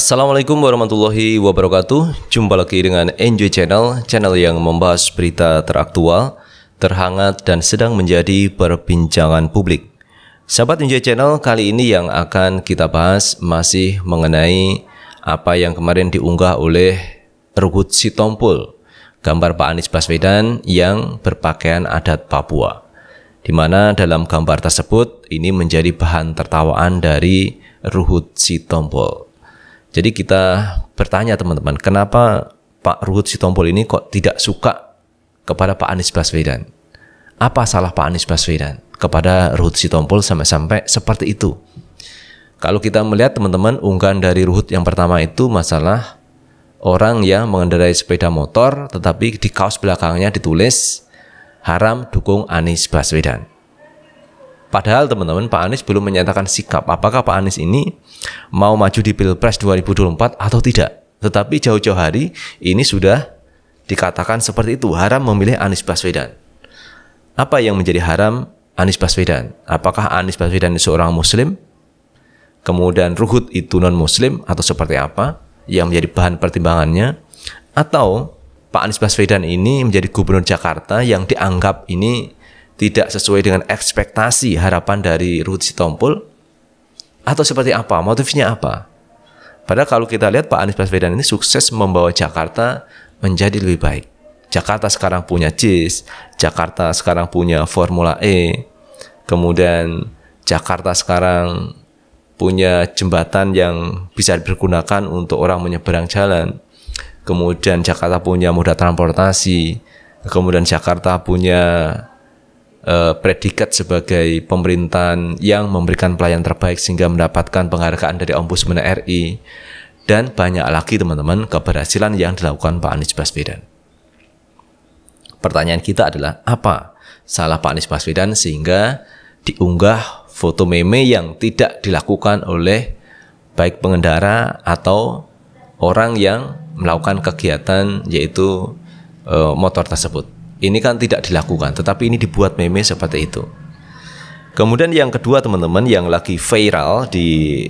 Assalamualaikum warahmatullahi wabarakatuh. Jumpa lagi dengan Enjoy Channel, channel yang membahas berita teraktual, terhangat dan sedang menjadi perbincangan publik. Sahabat Enjoy Channel, kali ini yang akan kita bahas masih mengenai apa yang kemarin diunggah oleh Ruhut Sitompul, gambar Pak Anies Baswedan yang berpakaian adat Papua. Di mana dalam gambar tersebut ini menjadi bahan tertawaan dari Ruhut Sitompul. Jadi kita bertanya teman-teman, kenapa Pak Ruhut Sitompul ini kok tidak suka kepada Pak Anies Baswedan? Apa salah Pak Anies Baswedan kepada Ruhut Sitompul sampai-sampai seperti itu? Kalau kita melihat teman-teman unggahan dari Ruhut yang pertama itu masalah orang yang mengendarai sepeda motor tetapi di kaos belakangnya ditulis haram dukung Anies Baswedan. Padahal teman-teman Pak Anies belum menyatakan sikap apakah Pak Anies ini mau maju di Pilpres 2024 atau tidak. Tetapi jauh-jauh hari ini sudah dikatakan seperti itu haram memilih Anies Baswedan. Apa yang menjadi haram Anies Baswedan? Apakah Anies Baswedan itu seorang muslim? Kemudian Ruhut itu non muslim atau seperti apa yang menjadi bahan pertimbangannya? Atau Pak Anies Baswedan ini menjadi gubernur Jakarta yang dianggap ini tidak sesuai dengan ekspektasi harapan dari Ruth Sitompul atau seperti apa motifnya apa padahal kalau kita lihat Pak Anies Baswedan ini sukses membawa Jakarta menjadi lebih baik Jakarta sekarang punya JIS Jakarta sekarang punya Formula E kemudian Jakarta sekarang punya jembatan yang bisa digunakan untuk orang menyeberang jalan kemudian Jakarta punya moda transportasi kemudian Jakarta punya Eh, predikat sebagai pemerintahan yang memberikan pelayanan terbaik sehingga mendapatkan penghargaan dari Ombudsman RI dan banyak lagi teman-teman keberhasilan yang dilakukan Pak Anies Baswedan. Pertanyaan kita adalah apa salah Pak Anies Baswedan sehingga diunggah foto meme yang tidak dilakukan oleh baik pengendara atau orang yang melakukan kegiatan yaitu eh, motor tersebut. Ini kan tidak dilakukan, tetapi ini dibuat meme seperti itu. Kemudian yang kedua teman-teman yang lagi viral di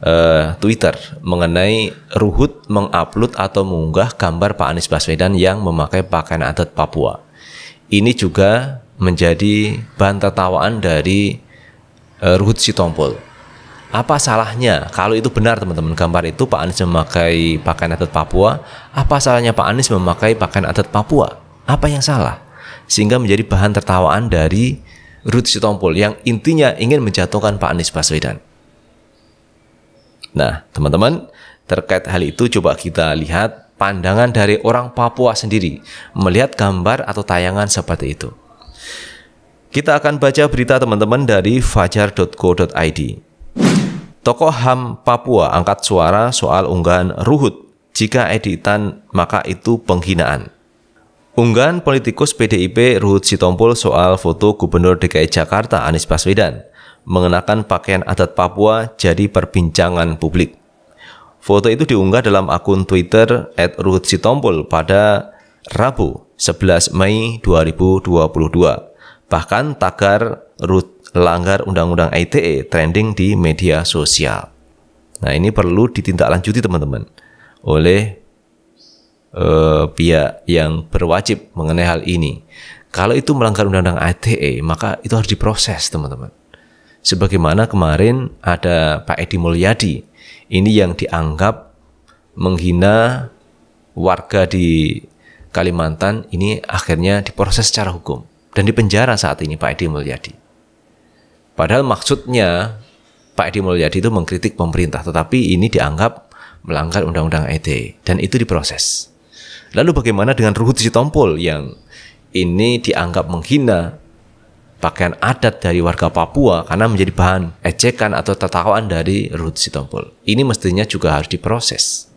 uh, Twitter mengenai Ruhut mengupload atau mengunggah gambar Pak Anies Baswedan yang memakai pakaian adat Papua. Ini juga menjadi bahan tertawaan dari uh, Ruhut Sitompul. Apa salahnya kalau itu benar teman-teman gambar itu Pak Anies memakai pakaian adat Papua? Apa salahnya Pak Anies memakai pakaian adat Papua? Apa yang salah? Sehingga menjadi bahan tertawaan dari Ruth Sitompul yang intinya ingin menjatuhkan Pak Anies Baswedan. Nah, teman-teman, terkait hal itu coba kita lihat pandangan dari orang Papua sendiri melihat gambar atau tayangan seperti itu. Kita akan baca berita teman-teman dari fajar.co.id. Tokoh HAM Papua angkat suara soal unggahan Ruhut. Jika editan, maka itu penghinaan. Unggahan politikus PDIP Ruhut Sitompul soal foto Gubernur DKI Jakarta Anies Baswedan mengenakan pakaian adat Papua jadi perbincangan publik. Foto itu diunggah dalam akun Twitter Sitompul pada Rabu 11 Mei 2022. Bahkan tagar Ruhut langgar Undang-Undang ITE trending di media sosial. Nah ini perlu ditindaklanjuti teman-teman oleh eh, pihak yang berwajib mengenai hal ini. Kalau itu melanggar undang-undang ITE, maka itu harus diproses, teman-teman. Sebagaimana kemarin ada Pak Edi Mulyadi, ini yang dianggap menghina warga di Kalimantan, ini akhirnya diproses secara hukum dan dipenjara saat ini Pak Edi Mulyadi. Padahal maksudnya Pak Edi Mulyadi itu mengkritik pemerintah, tetapi ini dianggap melanggar undang-undang ITE dan itu diproses. Lalu bagaimana dengan Ruhut Sitompul yang ini dianggap menghina pakaian adat dari warga Papua karena menjadi bahan ejekan atau tertawaan dari Ruhut Sitompul. Ini mestinya juga harus diproses.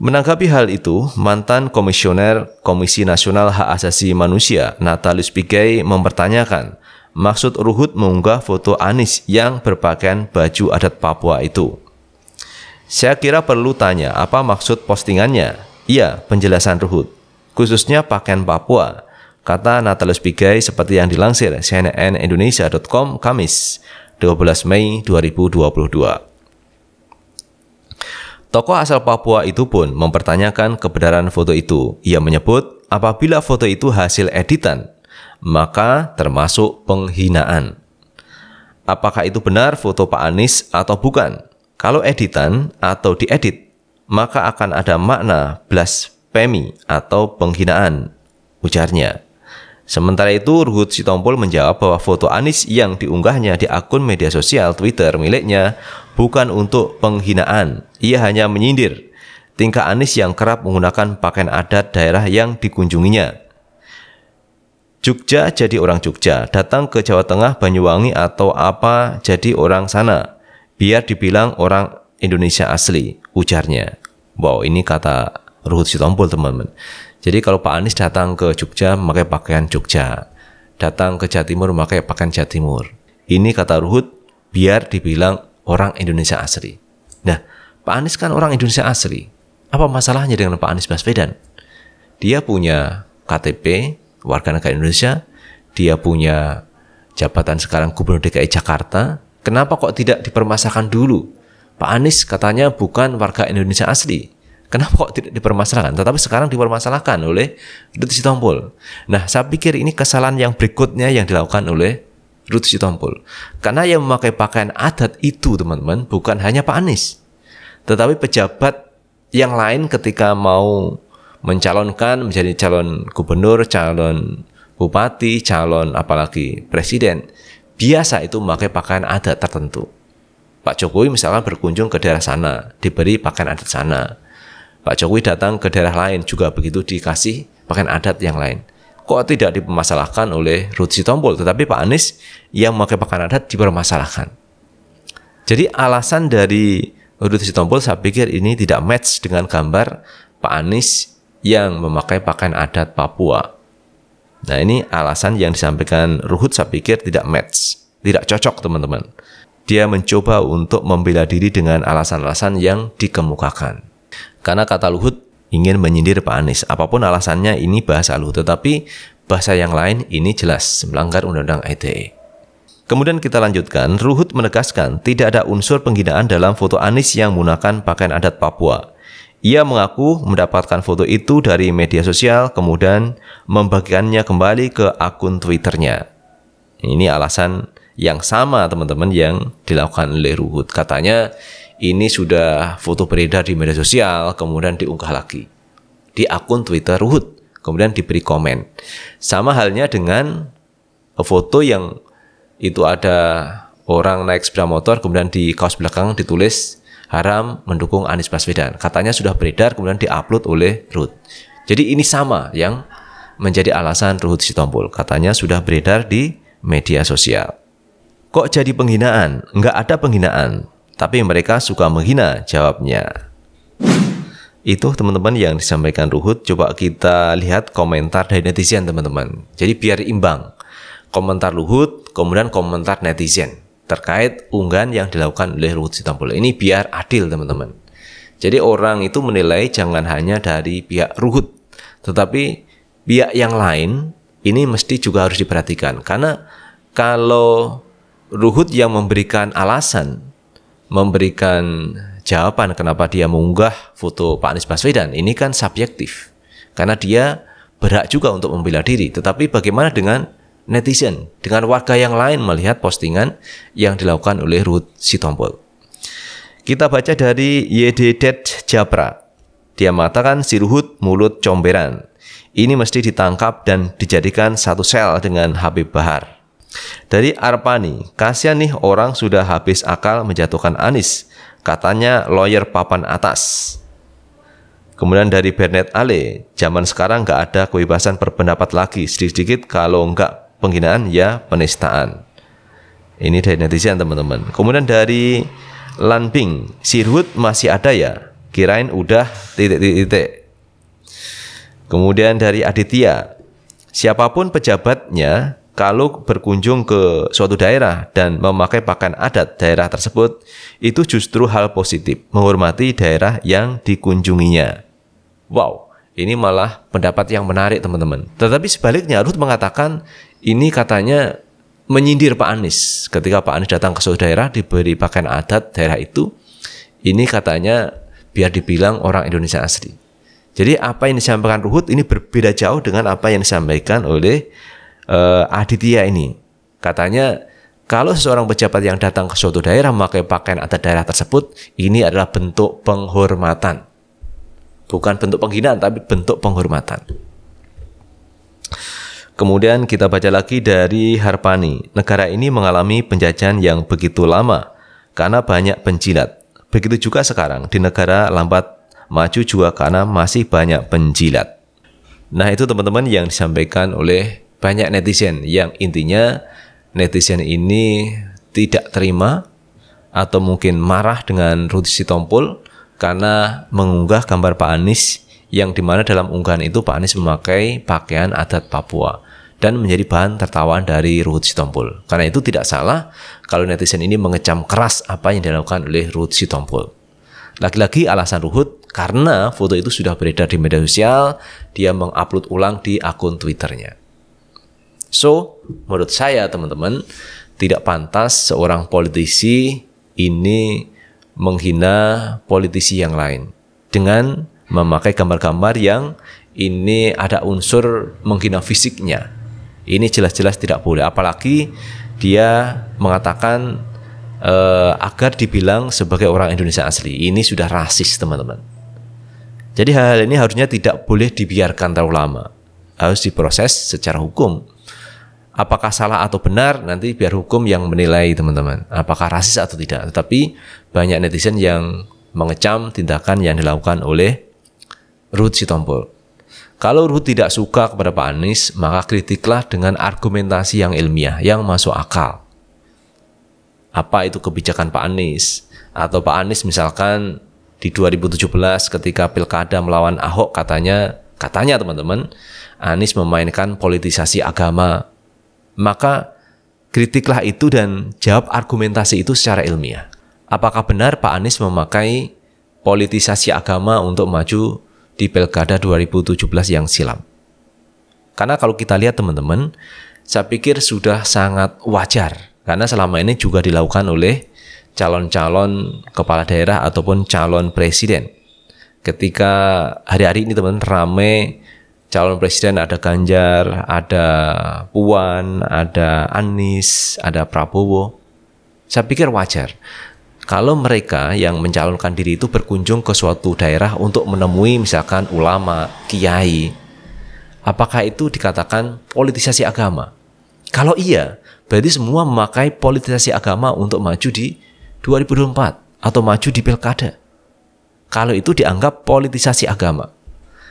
Menanggapi hal itu, mantan komisioner Komisi Nasional Hak Asasi Manusia, Natalius Pigai mempertanyakan maksud Ruhut mengunggah foto Anis yang berpakaian baju adat Papua itu. Saya kira perlu tanya apa maksud postingannya, Iya, penjelasan Ruhut. Khususnya pakaian Papua, kata Natalus Pigai seperti yang dilansir CNN Indonesia.com Kamis 12 Mei 2022. Tokoh asal Papua itu pun mempertanyakan kebenaran foto itu. Ia menyebut apabila foto itu hasil editan, maka termasuk penghinaan. Apakah itu benar foto Pak Anies atau bukan? Kalau editan atau diedit, maka akan ada makna blasfemi atau penghinaan, ujarnya. Sementara itu, Ruhut Sitompul menjawab bahwa foto Anis yang diunggahnya di akun media sosial Twitter miliknya bukan untuk penghinaan. Ia hanya menyindir tingkah Anis yang kerap menggunakan pakaian adat daerah yang dikunjunginya. Jogja jadi orang Jogja, datang ke Jawa Tengah, Banyuwangi atau apa jadi orang sana, biar dibilang orang Indonesia asli, ujarnya. Wow, ini kata Ruhut Sitompul teman-teman. Jadi kalau Pak Anies datang ke Jogja memakai pakaian Jogja, datang ke Jatimur memakai pakaian Jatimur. Ini kata Ruhut biar dibilang orang Indonesia asli. Nah, Pak Anies kan orang Indonesia asli. Apa masalahnya dengan Pak Anies Baswedan? Dia punya KTP warga negara Indonesia, dia punya jabatan sekarang Gubernur DKI Jakarta. Kenapa kok tidak dipermasakan dulu Pak Anies katanya bukan warga Indonesia asli. Kenapa kok tidak dipermasalahkan? Tetapi sekarang dipermasalahkan oleh Ruth Sitompul. Nah, saya pikir ini kesalahan yang berikutnya yang dilakukan oleh Ruth Sitompul. Karena yang memakai pakaian adat itu, teman-teman, bukan hanya Pak Anies. Tetapi pejabat yang lain ketika mau mencalonkan menjadi calon gubernur, calon bupati, calon apalagi presiden, biasa itu memakai pakaian adat tertentu. Pak Jokowi misalkan berkunjung ke daerah sana, diberi pakaian adat sana. Pak Jokowi datang ke daerah lain juga begitu dikasih pakaian adat yang lain. Kok tidak dipermasalahkan oleh Ruth Sitompul, tetapi Pak Anies yang memakai pakaian adat dipermasalahkan. Jadi alasan dari Ruth Sitompul saya pikir ini tidak match dengan gambar Pak Anies yang memakai pakaian adat Papua. Nah ini alasan yang disampaikan Ruhut saya pikir tidak match, tidak cocok teman-teman dia mencoba untuk membela diri dengan alasan-alasan yang dikemukakan. Karena kata Luhut ingin menyindir Pak Anies, apapun alasannya ini bahasa Luhut, tetapi bahasa yang lain ini jelas melanggar Undang-Undang ITE. Kemudian kita lanjutkan, Ruhut menegaskan tidak ada unsur penghinaan dalam foto Anies yang menggunakan pakaian adat Papua. Ia mengaku mendapatkan foto itu dari media sosial, kemudian membagikannya kembali ke akun Twitternya. Ini alasan yang sama teman-teman yang dilakukan oleh Ruhut. Katanya ini sudah foto beredar di media sosial kemudian diunggah lagi di akun Twitter Ruhut kemudian diberi komen. Sama halnya dengan foto yang itu ada orang naik sepeda motor kemudian di kaos belakang ditulis haram mendukung Anies Baswedan. Katanya sudah beredar kemudian diupload oleh Ruhut. Jadi ini sama yang menjadi alasan Ruhut Sitompul. Katanya sudah beredar di media sosial. Kok jadi penghinaan? Enggak ada penghinaan. Tapi mereka suka menghina jawabnya. Itu teman-teman yang disampaikan Ruhut. Coba kita lihat komentar dari netizen teman-teman. Jadi biar imbang. Komentar Luhut, kemudian komentar netizen terkait unggahan yang dilakukan oleh Ruhut Sitompul. Ini biar adil teman-teman. Jadi orang itu menilai jangan hanya dari pihak Ruhut, tetapi pihak yang lain ini mesti juga harus diperhatikan karena kalau Ruhut yang memberikan alasan, memberikan jawaban kenapa dia mengunggah foto Pak Anies Baswedan, ini kan subjektif. Karena dia berhak juga untuk membela diri. Tetapi bagaimana dengan netizen, dengan warga yang lain melihat postingan yang dilakukan oleh Ruhut Sitompul? Kita baca dari Yededet Jabra. Dia mengatakan si Ruhut mulut comberan. Ini mesti ditangkap dan dijadikan satu sel dengan Habib Bahar. Dari Arpani, kasihan nih orang sudah habis akal menjatuhkan Anis. Katanya lawyer papan atas. Kemudian dari Bernard Ale, zaman sekarang nggak ada kebebasan berpendapat lagi. Sedikit-sedikit kalau nggak penghinaan ya penistaan. Ini dari netizen teman-teman. Kemudian dari Lanping, sirhut masih ada ya? Kirain udah titik-titik. Kemudian dari Aditya, siapapun pejabatnya kalau berkunjung ke suatu daerah dan memakai pakaian adat daerah tersebut, itu justru hal positif, menghormati daerah yang dikunjunginya. Wow, ini malah pendapat yang menarik teman-teman. Tetapi sebaliknya Ruth mengatakan ini katanya menyindir Pak Anies. Ketika Pak Anies datang ke suatu daerah diberi pakaian adat daerah itu, ini katanya biar dibilang orang Indonesia asli. Jadi apa yang disampaikan Ruhut ini berbeda jauh dengan apa yang disampaikan oleh uh, Aditya ini. Katanya kalau seseorang pejabat yang datang ke suatu daerah memakai pakaian adat daerah tersebut, ini adalah bentuk penghormatan. Bukan bentuk penghinaan, tapi bentuk penghormatan. Kemudian kita baca lagi dari Harpani. Negara ini mengalami penjajahan yang begitu lama karena banyak penjilat. Begitu juga sekarang di negara lambat maju juga karena masih banyak penjilat. Nah itu teman-teman yang disampaikan oleh banyak netizen yang intinya netizen ini tidak terima atau mungkin marah dengan Rudi Sitompul karena mengunggah gambar Pak Anies yang dimana dalam unggahan itu Pak Anies memakai pakaian adat Papua dan menjadi bahan tertawaan dari Ruhut Sitompul. Karena itu tidak salah kalau netizen ini mengecam keras apa yang dilakukan oleh Ruhut Sitompul. Lagi-lagi alasan Ruhut karena foto itu sudah beredar di media sosial, dia mengupload ulang di akun Twitternya. So, menurut saya teman-teman, tidak pantas seorang politisi ini menghina politisi yang lain dengan memakai gambar-gambar yang ini ada unsur menghina fisiknya. Ini jelas-jelas tidak boleh, apalagi dia mengatakan eh, agar dibilang sebagai orang Indonesia asli. Ini sudah rasis, teman-teman. Jadi hal-hal ini harusnya tidak boleh dibiarkan terlalu lama. Harus diproses secara hukum apakah salah atau benar nanti biar hukum yang menilai teman-teman apakah rasis atau tidak tetapi banyak netizen yang mengecam tindakan yang dilakukan oleh Ruth Sitompul kalau Ruth tidak suka kepada Pak Anies maka kritiklah dengan argumentasi yang ilmiah yang masuk akal apa itu kebijakan Pak Anies atau Pak Anies misalkan di 2017 ketika pilkada melawan Ahok katanya katanya teman-teman Anies memainkan politisasi agama maka kritiklah itu dan jawab argumentasi itu secara ilmiah. Apakah benar Pak Anies memakai politisasi agama untuk maju di Pilkada 2017 yang silam? Karena kalau kita lihat teman-teman, saya pikir sudah sangat wajar karena selama ini juga dilakukan oleh calon-calon kepala daerah ataupun calon presiden. Ketika hari-hari ini teman-teman rame calon presiden ada Ganjar, ada Puan, ada Anies, ada Prabowo. Saya pikir wajar kalau mereka yang mencalonkan diri itu berkunjung ke suatu daerah untuk menemui misalkan ulama, kiai. Apakah itu dikatakan politisasi agama? Kalau iya, berarti semua memakai politisasi agama untuk maju di 2024 atau maju di pilkada. Kalau itu dianggap politisasi agama.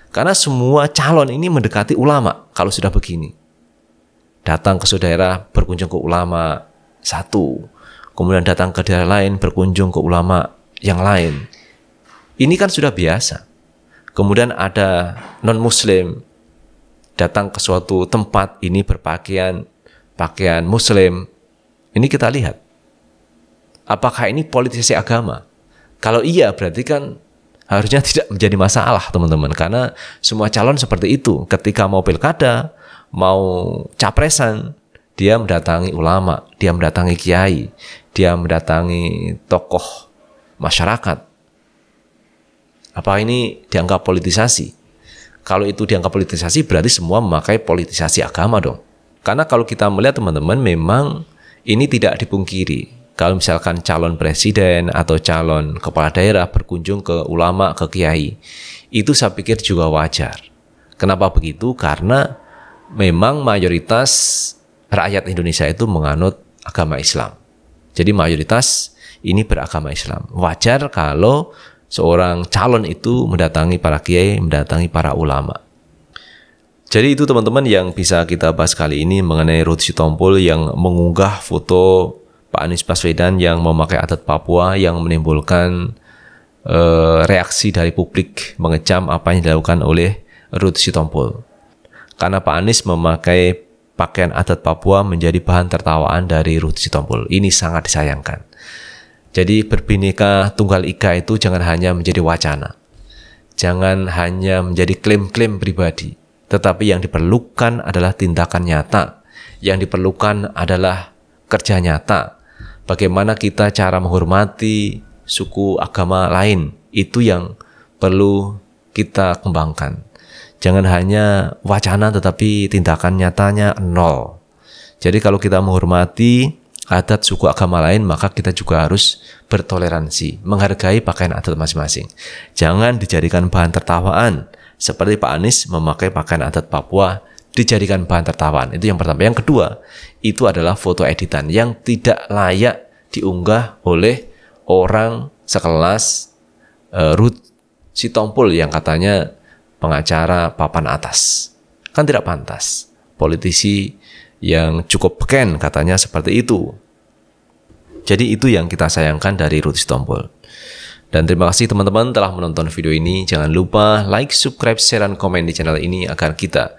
Karena semua calon ini mendekati ulama kalau sudah begini. Datang ke saudara berkunjung ke ulama satu, kemudian datang ke daerah lain berkunjung ke ulama yang lain. Ini kan sudah biasa. Kemudian ada non-muslim datang ke suatu tempat ini berpakaian pakaian muslim. Ini kita lihat. Apakah ini politisi agama? Kalau iya berarti kan harusnya tidak menjadi masalah teman-teman karena semua calon seperti itu ketika mau pilkada mau capresan dia mendatangi ulama, dia mendatangi kiai, dia mendatangi tokoh masyarakat. Apa ini dianggap politisasi? Kalau itu dianggap politisasi berarti semua memakai politisasi agama dong. Karena kalau kita melihat teman-teman memang ini tidak dipungkiri kalau misalkan calon presiden atau calon kepala daerah berkunjung ke ulama, ke kiai, itu saya pikir juga wajar. Kenapa begitu? Karena memang mayoritas rakyat Indonesia itu menganut agama Islam. Jadi mayoritas ini beragama Islam. Wajar kalau seorang calon itu mendatangi para kiai, mendatangi para ulama. Jadi itu teman-teman yang bisa kita bahas kali ini mengenai Ruth Sitompul yang mengunggah foto Pak Anies Baswedan yang memakai adat Papua yang menimbulkan e, reaksi dari publik mengecam apa yang dilakukan oleh Ruth Sitompul. Karena Pak Anies memakai pakaian adat Papua menjadi bahan tertawaan dari Ruth Sitompul. Ini sangat disayangkan. Jadi berbineka tunggal ika itu jangan hanya menjadi wacana. Jangan hanya menjadi klaim-klaim pribadi. Tetapi yang diperlukan adalah tindakan nyata. Yang diperlukan adalah kerja nyata bagaimana kita cara menghormati suku agama lain itu yang perlu kita kembangkan. Jangan hanya wacana tetapi tindakan nyatanya nol. Jadi kalau kita menghormati adat suku agama lain maka kita juga harus bertoleransi, menghargai pakaian adat masing-masing. Jangan dijadikan bahan tertawaan seperti Pak Anies memakai pakaian adat Papua dijadikan bahan tertawaan. Itu yang pertama. Yang kedua, itu adalah foto editan yang tidak layak diunggah oleh orang sekelas uh, Ruth Sitompul yang katanya pengacara papan atas. Kan tidak pantas. Politisi yang cukup beken katanya seperti itu. Jadi itu yang kita sayangkan dari Ruth Sitompul. Dan terima kasih teman-teman telah menonton video ini. Jangan lupa like, subscribe, share, dan komen di channel ini agar kita